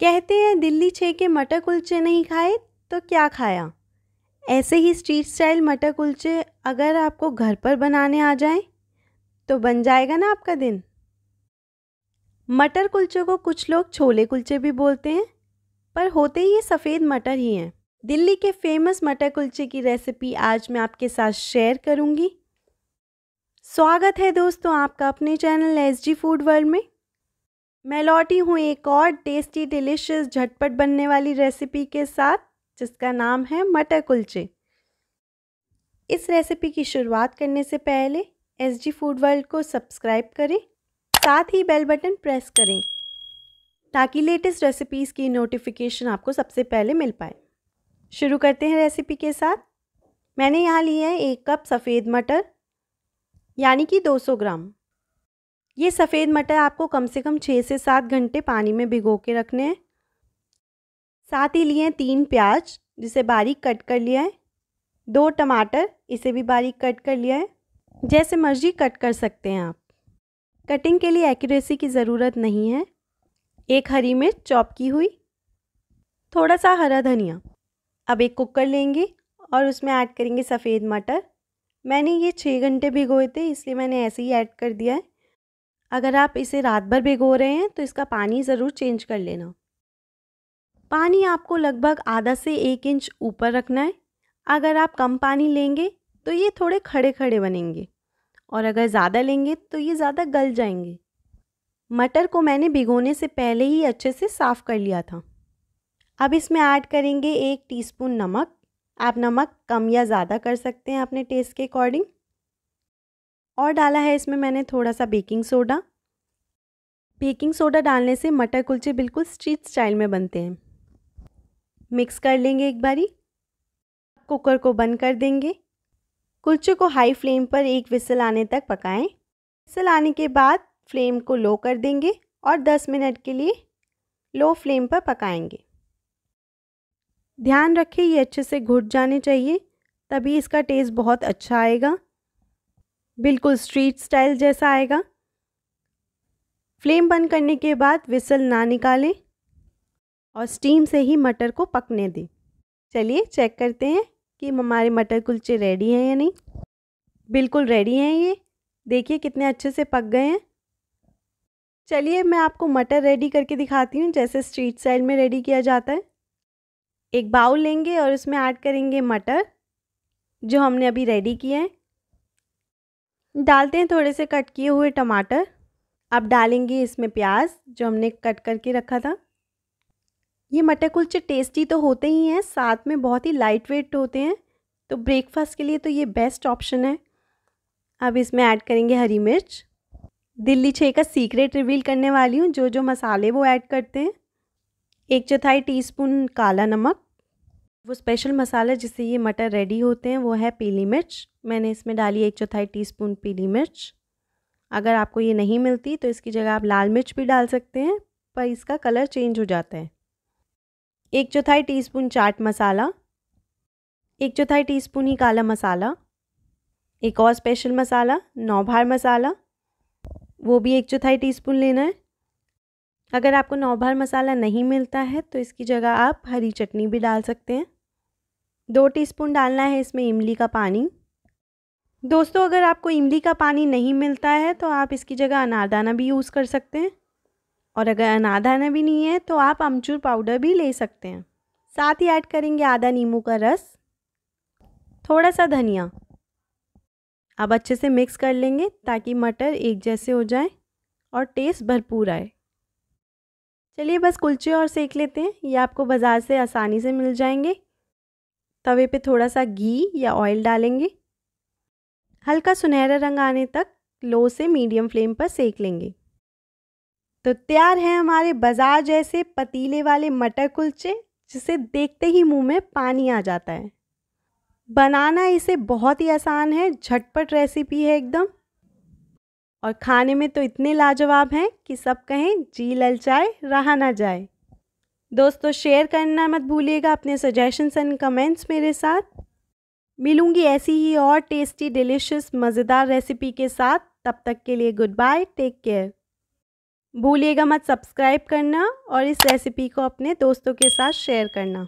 कहते हैं दिल्ली छः के मटर कुलचे नहीं खाए तो क्या खाया ऐसे ही स्ट्रीट स्टाइल मटर कुलचे अगर आपको घर पर बनाने आ जाएं तो बन जाएगा ना आपका दिन मटर कुलचे को कुछ लोग छोले कुलचे भी बोलते हैं पर होते ही सफ़ेद मटर ही हैं दिल्ली के फेमस मटर कुलचे की रेसिपी आज मैं आपके साथ शेयर करूंगी स्वागत है दोस्तों आपका अपने channel S G Food World में मैं लौटी हूँ एक और टेस्टी डिलिशियस झटपट बनने वाली रेसिपी के साथ जिसका नाम है मटर कुलचे इस रेसिपी की शुरुआत करने से पहले एस जी फूड वर्ल्ड को सब्सक्राइब करें साथ ही बेल बटन प्रेस करें ताकि लेटेस्ट रेसिपीज़ की नोटिफिकेशन आपको सबसे पहले मिल पाए शुरू करते हैं रेसिपी के साथ मैंने यहाँ लिया है एक कप सफ़ेद मटर यानी कि 200 ग्राम ये सफ़ेद मटर आपको कम से कम छः से सात घंटे पानी में भिगो के रखने हैं साथ ही लिए तीन प्याज जिसे बारीक कट कर लिया है दो टमाटर इसे भी बारीक कट कर लिया है जैसे मर्जी कट कर सकते हैं आप कटिंग के लिए एक्यूरेसी की ज़रूरत नहीं है एक हरी मिर्च चॉप की हुई थोड़ा सा हरा धनिया अब एक कुकर लेंगे और उसमें ऐड करेंगे सफ़ेद मटर मैंने ये छः घंटे भिगोए थे इसलिए मैंने ऐसे ही ऐड कर दिया है अगर आप इसे रात भर भिगो रहे हैं तो इसका पानी ज़रूर चेंज कर लेना पानी आपको लगभग आधा से एक इंच ऊपर रखना है अगर आप कम पानी लेंगे तो ये थोड़े खड़े खड़े बनेंगे और अगर ज़्यादा लेंगे तो ये ज़्यादा गल जाएंगे मटर को मैंने भिगोने से पहले ही अच्छे से साफ़ कर लिया था अब इसमें ऐड करेंगे एक टीस्पून नमक आप नमक कम या ज़्यादा कर सकते हैं अपने टेस्ट के अकॉर्डिंग और डाला है इसमें मैंने थोड़ा सा बेकिंग सोडा बेकिंग सोडा डालने से मटर कुलचे बिल्कुल स्ट्रीट स्टाइल में बनते हैं मिक्स कर लेंगे एक बारी कुकर को बंद कर देंगे कुलचे को हाई फ्लेम पर एक विसल आने तक पकाएं। विसल आने के बाद फ्लेम को लो कर देंगे और 10 मिनट के लिए लो फ्लेम पर पकाएंगे ध्यान रखें ये अच्छे से घुट जाने चाहिए तभी इसका टेस्ट बहुत अच्छा आएगा बिल्कुल स्ट्रीट स्टाइल जैसा आएगा फ्लेम बंद करने के बाद विसल ना निकालें और स्टीम से ही मटर को पकने दें चलिए चेक करते हैं कि हमारे मटर कुलचे रेडी हैं या नहीं बिल्कुल रेडी हैं ये देखिए कितने अच्छे से पक गए हैं चलिए मैं आपको मटर रेडी करके दिखाती हूँ जैसे स्ट्रीट स्टाइल में रेडी किया जाता है एक बाउल लेंगे और उसमें ऐड करेंगे मटर जो हमने अभी रेडी किए हैं डालते हैं थोड़े से कट किए हुए टमाटर अब डालेंगे इसमें प्याज जो हमने कट करके रखा था ये मटर कुलचे टेस्टी तो होते ही हैं साथ में बहुत ही लाइट वेट होते हैं तो ब्रेकफास्ट के लिए तो ये बेस्ट ऑप्शन है अब इसमें ऐड करेंगे हरी मिर्च दिल्ली छः का सीक्रेट रिवील करने वाली हूँ जो जो मसाले वो ऐड करते हैं एक चौथाई टीस्पून काला नमक वो स्पेशल मसाला जिससे ये मटर रेडी होते हैं वो है पीली मिर्च मैंने इसमें डाली एक चौथाई टीस्पून पीली मिर्च अगर आपको ये नहीं मिलती तो इसकी जगह आप लाल मिर्च भी डाल सकते हैं पर इसका कलर चेंज हो जाता है एक चौथाई टीस्पून चाट मसाला एक चौथाई टीस्पून ही काला मसाला एक और स्पेशल मसाला नौभार मसाला वो भी एक चौथाई टीस्पून लेना है अगर आपको नौभार मसाला नहीं मिलता है तो इसकी जगह आप हरी चटनी भी डाल सकते हैं दो टीस्पून डालना है इसमें इमली का पानी दोस्तों अगर आपको इमली का पानी नहीं मिलता है तो आप इसकी जगह अनारदाना भी यूज़ कर सकते हैं और अगर अनारदाना भी नहीं है तो आप अमचूर पाउडर भी ले सकते हैं साथ ही ऐड करेंगे आधा नींबू का रस थोड़ा सा धनिया अब अच्छे से मिक्स कर लेंगे ताकि मटर एक जैसे हो जाए और टेस्ट भरपूर आए चलिए बस कुलचे और सेक लेते हैं ये आपको बाज़ार से आसानी से मिल जाएंगे तवे पे थोड़ा सा घी या ऑयल डालेंगे हल्का सुनहरा रंग आने तक लो से मीडियम फ्लेम पर सेक लेंगे तो तैयार है हमारे बाजार जैसे पतीले वाले मटर कुलचे जिसे देखते ही मुंह में पानी आ जाता है बनाना इसे बहुत ही आसान है झटपट रेसिपी है एकदम और खाने में तो इतने लाजवाब हैं कि सब कहें जी ललचाए रहा ना जाए दोस्तों शेयर करना मत भूलिएगा अपने सजेशंस एंड कमेंट्स मेरे साथ मिलूंगी ऐसी ही और टेस्टी डिलिशियस मज़ेदार रेसिपी के साथ तब तक के लिए गुड बाय टेक केयर भूलिएगा मत सब्सक्राइब करना और इस रेसिपी को अपने दोस्तों के साथ शेयर करना